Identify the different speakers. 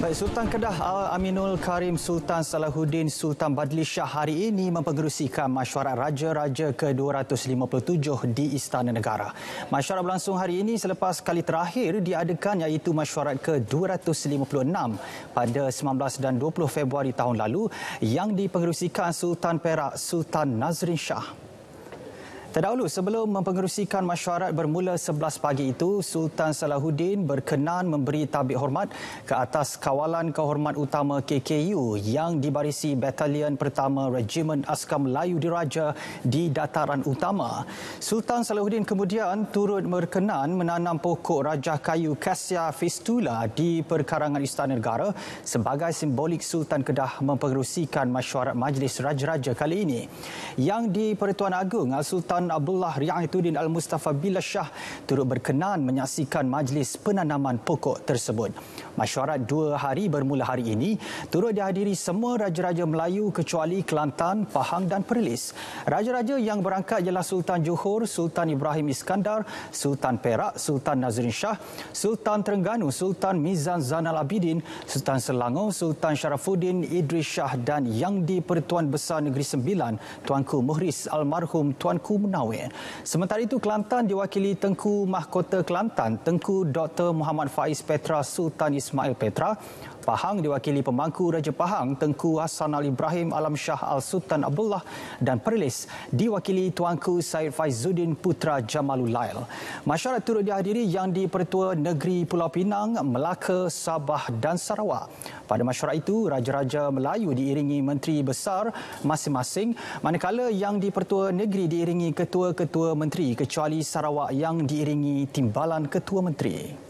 Speaker 1: Baik, Sultan Kedah Al Aminul Karim Sultan Salahuddin Sultan Badli Shah hari ini mempengerusikan mesyuarat raja-raja ke-257 di Istana Negara. Mesyuarat berlangsung hari ini selepas kali terakhir diadakan iaitu mesyuarat ke-256 pada 19 dan 20 Februari tahun lalu yang dipengerusikan Sultan Perak Sultan Nazrin Shah. Terdahulu sebelum mempengerusikan masyarakat bermula 11 pagi itu, Sultan Salahuddin berkenan memberi tabik hormat ke atas kawalan kehormat utama KKU yang dibarisi Batalion Pertama Regimen Askar Melayu Diraja di dataran utama. Sultan Salahuddin kemudian turut berkenan menanam pokok Rajah Kayu Kasia Fistula di perkarangan Istana Negara sebagai simbolik Sultan Kedah mempengerusikan masyarakat Majlis Raja-Raja kali ini. Yang di Pertuan Agung, Sultan Tuan Abdullah Riaituddin Al-Mustafa Bila Shah turut berkenan menyaksikan majlis penanaman pokok tersebut. Masyarakat dua hari bermula hari ini turut dihadiri semua raja-raja Melayu kecuali Kelantan, Pahang dan Perlis. Raja-raja yang berangkat ialah Sultan Johor, Sultan Ibrahim Iskandar, Sultan Perak, Sultan Nazrin Shah, Sultan Terengganu, Sultan Mizan Zainal Abidin, Sultan Selangor, Sultan Sharafuddin Idris Shah dan Yang di Pertuan Besar Negeri Sembilan, Tuanku Muhriz Almarhum Tuanku Muhriz Munawir. Sementara itu Kelantan diwakili Tengku Mahkota Kelantan Tengku Dr. Muhammad Faiz Petra Sultan Ismail Petra. Pahang diwakili pemangku Raja Pahang Tengku Hassan Al Ibrahim Alam Shah Al Sultan Abdullah dan Perlis diwakili Tuanku Syed Faizuddin Putra Jamalul Lail. Masyarakat turut dihadiri yang di Pertua Negeri Pulau Pinang, Melaka, Sabah dan Sarawak. Pada masyarakat itu, Raja-Raja Melayu diiringi Menteri Besar masing-masing manakala yang di Pertua Negeri diiringi ketua-ketua menteri kecuali Sarawak yang diiringi timbalan ketua menteri.